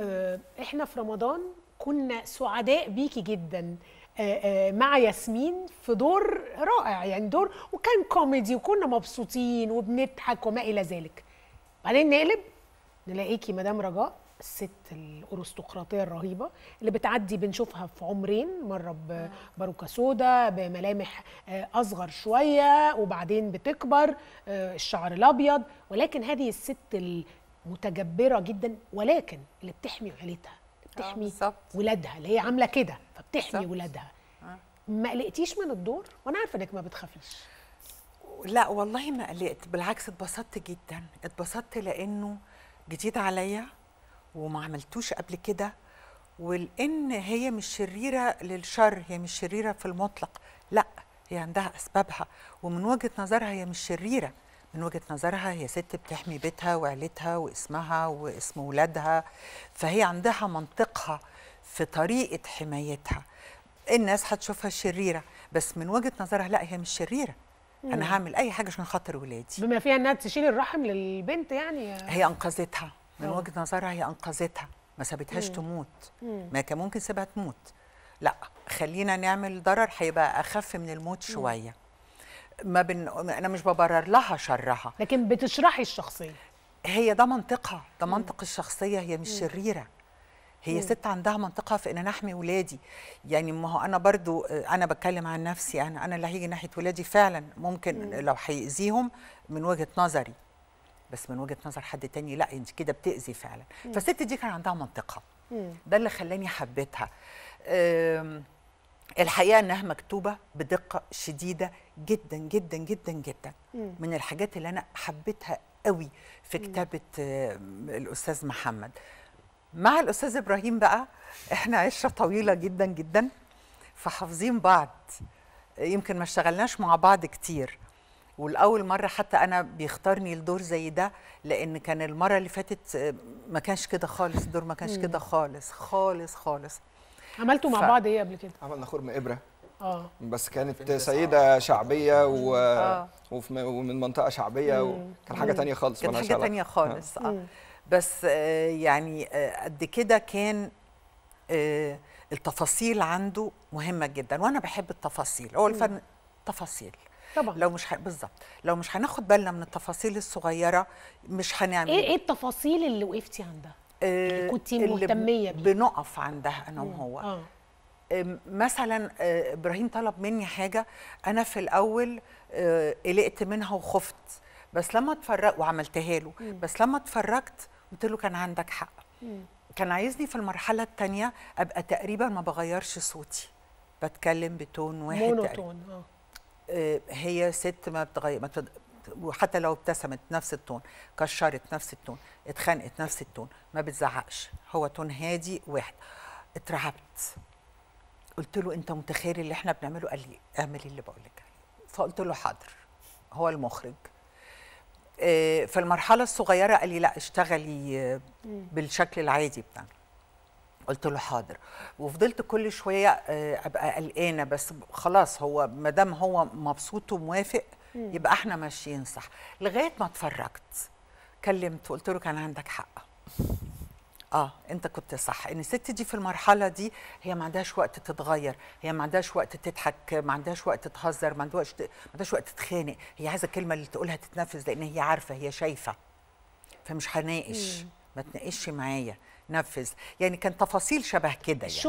آه، احنا في رمضان كنا سعداء بيكي جدا آه، آه، مع ياسمين في دور رائع يعني دور وكان كوميدي وكنا مبسوطين وبنضحك وما الى ذلك بعدين نقلب نلاقيكي مدام رجاء الست الارستقراطيه الرهيبه اللي بتعدي بنشوفها في عمرين مره بباروكه سودا بملامح اصغر شويه وبعدين بتكبر الشعر الابيض ولكن هذه الست متجبره جدا ولكن اللي بتحمي عيلتها بتحمي آه، ولادها اللي هي عامله كده فبتحمي ولادها آه. ما قلقتيش من الدور وانا عارفه انك ما بتخافيش لا والله ما قلقت بالعكس اتبسطت جدا اتبسطت لانه جديد عليا وما عملتوش قبل كده ولان هي مش شريره للشر هي مش شريره في المطلق لا هي عندها اسبابها ومن وجهه نظرها هي مش شريره من وجهه نظرها هي ست بتحمي بيتها وعيلتها واسمها واسم ولادها فهي عندها منطقها في طريقه حمايتها الناس هتشوفها شريره بس من وجهه نظرها لا هي مش شريره مم. انا هعمل اي حاجه عشان خاطر ولادي بما فيها انها تشيل الرحم للبنت يعني هي انقذتها من آه. وجهه نظرها هي انقذتها ما سابتهاش تموت ما كان ممكن سيبها تموت لا خلينا نعمل ضرر هيبقى اخف من الموت شويه مم. ما بن... انا مش ببرر لها شرها لكن بتشرحي الشخصيه هي ده منطقها ده منطق الشخصيه هي مش شريره هي مم. ست عندها منطقها في ان انا احمي ولادي يعني ما هو انا برضو آه، انا بتكلم عن نفسي انا انا اللي هيجي ناحيه ولادي فعلا ممكن مم. لو هيأذيهم من وجهه نظري بس من وجهه نظر حد تاني لا انت كده بتأذي فعلا مم. فالست دي كان عندها منطقها مم. ده اللي خلاني حبيتها الحقيقه انها مكتوبه بدقه شديده جدا جدا جدا جدا مم. من الحاجات اللي انا حبيتها قوي في كتابه مم. الاستاذ محمد مع الاستاذ ابراهيم بقى احنا عشره طويله جدا جدا فحافظين بعض يمكن ما اشتغلناش مع بعض كتير والاول مره حتى انا بيختارني لدور زي ده لان كان المره اللي فاتت ما كانش كده خالص الدور ما كانش كده خالص خالص خالص عملتوا مع ف... بعض ايه قبل كده عملنا خرم ابره اه بس كانت سيده شعبيه و... آه. ومن منطقه شعبيه و... كان حاجه تانية خالص كان حاجه تانية خالص اه, آه. بس آه يعني آه قد كده كان آه التفاصيل عنده مهمه جدا وانا بحب التفاصيل هو الفن تفاصيل طبعا لو مش ح... بالظبط لو مش هناخد بالنا من التفاصيل الصغيره مش هنعمل ايه ايه التفاصيل اللي وقفتي عندها؟ آه، اللي كنتي مهتميه بيها بنقف عندها انا وهو آه. مثلا آه، ابراهيم طلب مني حاجه انا في الاول آه، قلقت منها وخفت بس لما اتفرجت وعملتها له بس لما اتفرجت قلت له كان عندك حق كان عايزني في المرحله الثانيه ابقى تقريبا ما بغيرش صوتي بتكلم بتون واحد مونوتون آه. اه هي ست ما بتغير ما بتد... وحتى لو ابتسمت نفس التون كشرت نفس التون اتخانقت نفس التون ما بتزعقش هو تون هادي واحد اترعبت قلت له انت متخيل اللي احنا بنعمله قال لي اعمل اللي بقول لك فقلت له حاضر هو المخرج آه، في المرحله الصغيره قال لي لا اشتغلي آه، بالشكل العادي بتاعنا قلت له حاضر وفضلت كل شويه آه، ابقى قلقانه بس خلاص هو ما دام هو مبسوط وموافق يبقى احنا ماشيين صح لغايه ما اتفرجت كلمت وقلت له كان عندك حق اه انت كنت صح ان الست دي في المرحله دي هي ما عندهاش وقت تتغير هي ما عندهاش وقت تضحك ما عندهاش وقت تهزر ما عندهاش ما عندهاش وقت تتخانق هي عايزه الكلمه اللي تقولها تتنفذ لان هي عارفه هي شايفه فمش هناقش ما تناقشش معايا نفذ يعني كان تفاصيل شبه كده يعني